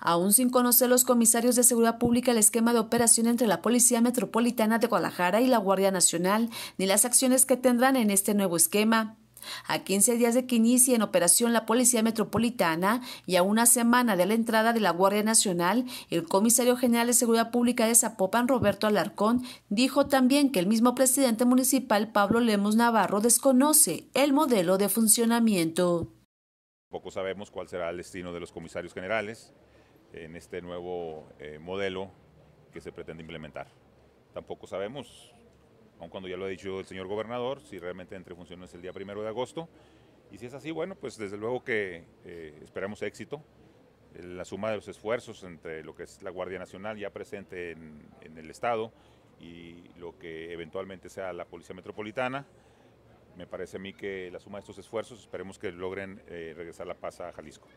Aún sin conocer los comisarios de seguridad pública el esquema de operación entre la Policía Metropolitana de Guadalajara y la Guardia Nacional, ni las acciones que tendrán en este nuevo esquema, a 15 días de que inicie en operación la Policía Metropolitana y a una semana de la entrada de la Guardia Nacional, el comisario general de Seguridad Pública de Zapopan, Roberto Alarcón, dijo también que el mismo presidente municipal, Pablo Lemos Navarro, desconoce el modelo de funcionamiento. Poco sabemos cuál será el destino de los comisarios generales en este nuevo eh, modelo que se pretende implementar. Tampoco sabemos, aun cuando ya lo ha dicho el señor gobernador, si realmente entre funciones el día primero de agosto. Y si es así, bueno, pues desde luego que eh, esperamos éxito. La suma de los esfuerzos entre lo que es la Guardia Nacional ya presente en, el Estado y lo que eventualmente sea la Policía Metropolitana, me parece a mí que la suma de estos esfuerzos esperemos que logren eh, regresar la paz a Jalisco.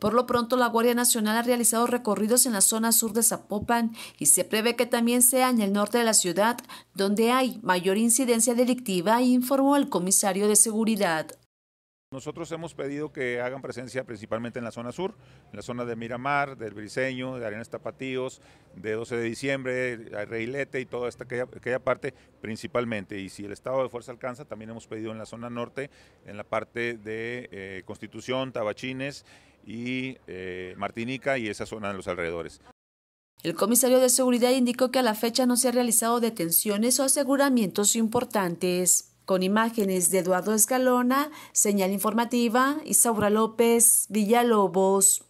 Por lo pronto, la Guardia Nacional ha realizado recorridos en la zona sur de Zapopan y se prevé que también sea en el norte de la ciudad, donde hay mayor incidencia delictiva, informó el comisario de seguridad. Nosotros hemos pedido que hagan presencia principalmente en la zona sur, en la zona de Miramar, del Briseño, de Arenas Tapatíos, de 12 de diciembre, Reilete y toda esta aquella, parte principalmente. Y si el estado de fuerza alcanza, también hemos pedido en la zona norte, en la parte de eh, Constitución, Tabachines y eh, Martinica y esa zona de los alrededores. El comisario de seguridad indicó que a la fecha no se han realizado detenciones o aseguramientos importantes. Con imágenes de Eduardo Escalona, señal informativa, Isaura López, Villalobos.